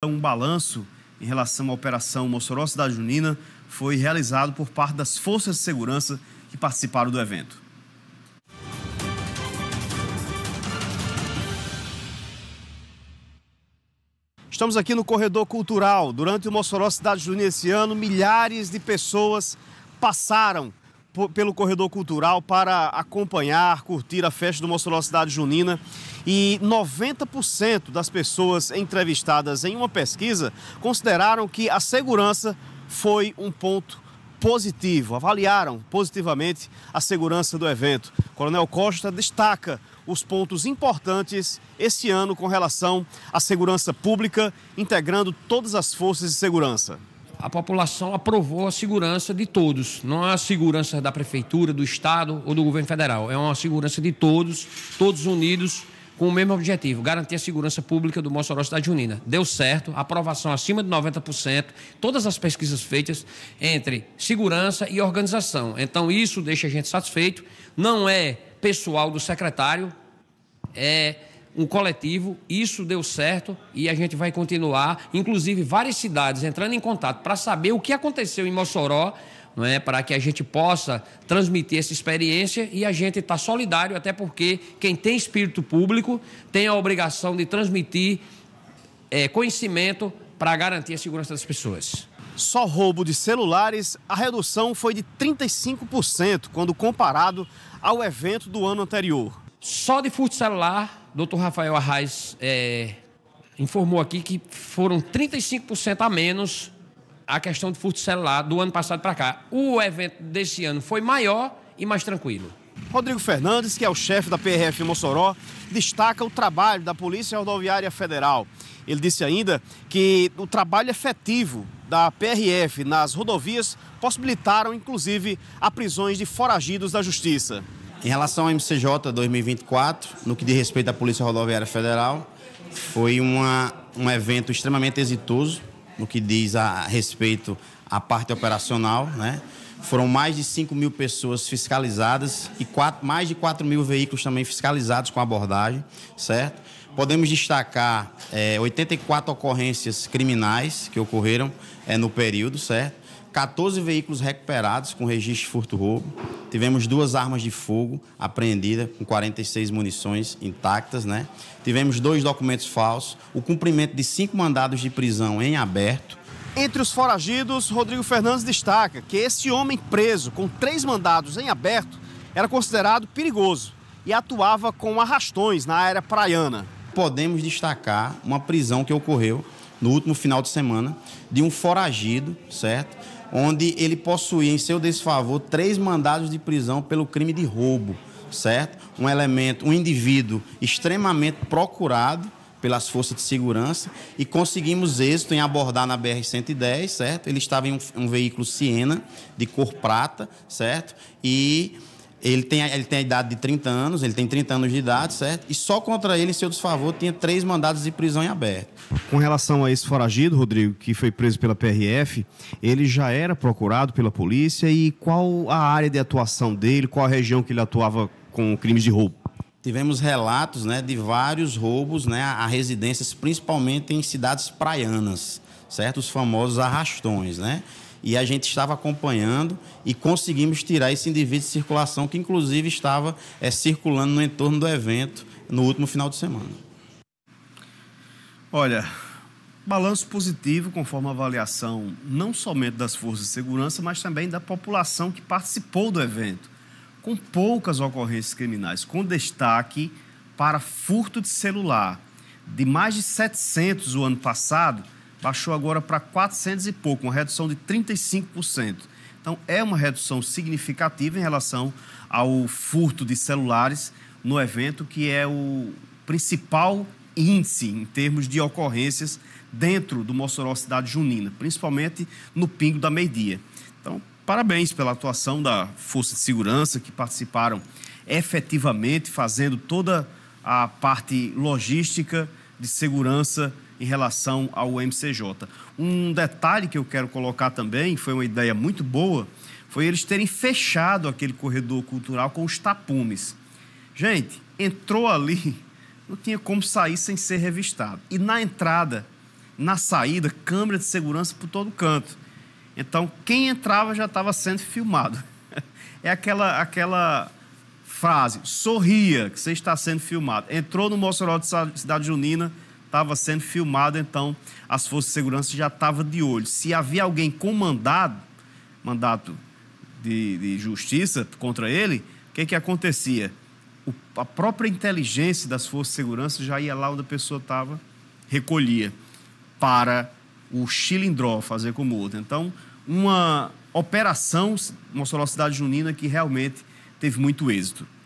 Então, um balanço em relação à Operação Mossoró Cidade Junina foi realizado por parte das forças de segurança que participaram do evento. Estamos aqui no corredor cultural. Durante o Mossoró Cidade Junina esse ano, milhares de pessoas passaram pelo Corredor Cultural para acompanhar, curtir a festa do Mossoró Cidade Junina. E 90% das pessoas entrevistadas em uma pesquisa consideraram que a segurança foi um ponto positivo, avaliaram positivamente a segurança do evento. Coronel Costa destaca os pontos importantes esse ano com relação à segurança pública, integrando todas as forças de segurança a população aprovou a segurança de todos. Não é a segurança da prefeitura, do Estado ou do governo federal. É uma segurança de todos, todos unidos com o mesmo objetivo, garantir a segurança pública do Mossoró Cidade Unida. Deu certo, aprovação acima de 90%, todas as pesquisas feitas entre segurança e organização. Então, isso deixa a gente satisfeito. Não é pessoal do secretário, é um coletivo, isso deu certo e a gente vai continuar, inclusive várias cidades entrando em contato para saber o que aconteceu em Mossoró, não é? para que a gente possa transmitir essa experiência e a gente está solidário, até porque quem tem espírito público tem a obrigação de transmitir é, conhecimento para garantir a segurança das pessoas. Só roubo de celulares, a redução foi de 35% quando comparado ao evento do ano anterior. Só de furto celular, doutor Rafael Arraes é, informou aqui que foram 35% a menos a questão de furto celular do ano passado para cá. O evento desse ano foi maior e mais tranquilo. Rodrigo Fernandes, que é o chefe da PRF Mossoró, destaca o trabalho da Polícia Rodoviária Federal. Ele disse ainda que o trabalho efetivo da PRF nas rodovias possibilitaram, inclusive, a prisões de foragidos da Justiça. Em relação ao MCJ 2024, no que diz respeito à Polícia Rodoviária Federal, foi uma, um evento extremamente exitoso no que diz a respeito à parte operacional. Né? Foram mais de 5 mil pessoas fiscalizadas e mais de 4 mil veículos também fiscalizados com abordagem, certo? Podemos destacar é, eh, 84 ocorrências criminais que ocorreram é, no período, certo? 14 veículos recuperados com registro de furto-roubo. Tivemos duas armas de fogo apreendidas com 46 munições intactas, né? Tivemos dois documentos falsos, o cumprimento de cinco mandados de prisão em aberto. Entre os foragidos, Rodrigo Fernandes destaca que esse homem preso com três mandados em aberto era considerado perigoso e atuava com arrastões na área praiana. Podemos destacar uma prisão que ocorreu no último final de semana de um foragido, certo? onde ele possuía em seu desfavor três mandados de prisão pelo crime de roubo, certo? Um elemento, um indivíduo extremamente procurado pelas forças de segurança e conseguimos êxito em abordar na BR-110, certo? Ele estava em um, um veículo Siena de cor prata, certo? E ele tem, ele tem a idade de 30 anos, ele tem 30 anos de idade, certo? E só contra ele, em seu desfavor, tinha três mandados de prisão em aberto. Com relação a esse foragido, Rodrigo, que foi preso pela PRF, ele já era procurado pela polícia e qual a área de atuação dele, qual a região que ele atuava com crimes de roubo? Tivemos relatos né, de vários roubos né, a residências, principalmente em cidades praianas, certo? Os famosos arrastões, né? E a gente estava acompanhando e conseguimos tirar esse indivíduo de circulação, que inclusive estava é, circulando no entorno do evento no último final de semana. Olha, balanço positivo, conforme a avaliação não somente das forças de segurança, mas também da população que participou do evento, com poucas ocorrências criminais, com destaque para furto de celular. De mais de 700 o ano passado, baixou agora para 400 e pouco, uma redução de 35%. Então, é uma redução significativa em relação ao furto de celulares no evento, que é o principal índice em termos de ocorrências dentro do Mossoró Cidade Junina, principalmente no pingo da meia-dia. Então, parabéns pela atuação da Força de Segurança, que participaram efetivamente, fazendo toda a parte logística de segurança em relação ao MCJ. Um detalhe que eu quero colocar também, foi uma ideia muito boa, foi eles terem fechado aquele corredor cultural com os tapumes. Gente, entrou ali, não tinha como sair sem ser revistado. E na entrada, na saída, câmera de segurança por todo canto. Então, quem entrava já estava sendo filmado. É aquela, aquela frase, sorria que você está sendo filmado. Entrou no Mossoró de Cidade Junina, estava sendo filmado, então as forças de segurança já estavam de olho. Se havia alguém com mandado, mandato de, de justiça contra ele, o que, que acontecia? O, a própria inteligência das forças de segurança já ia lá onde a pessoa estava, recolhia para o xilindró fazer como outro. Então, uma operação a Cidade Junina que realmente teve muito êxito.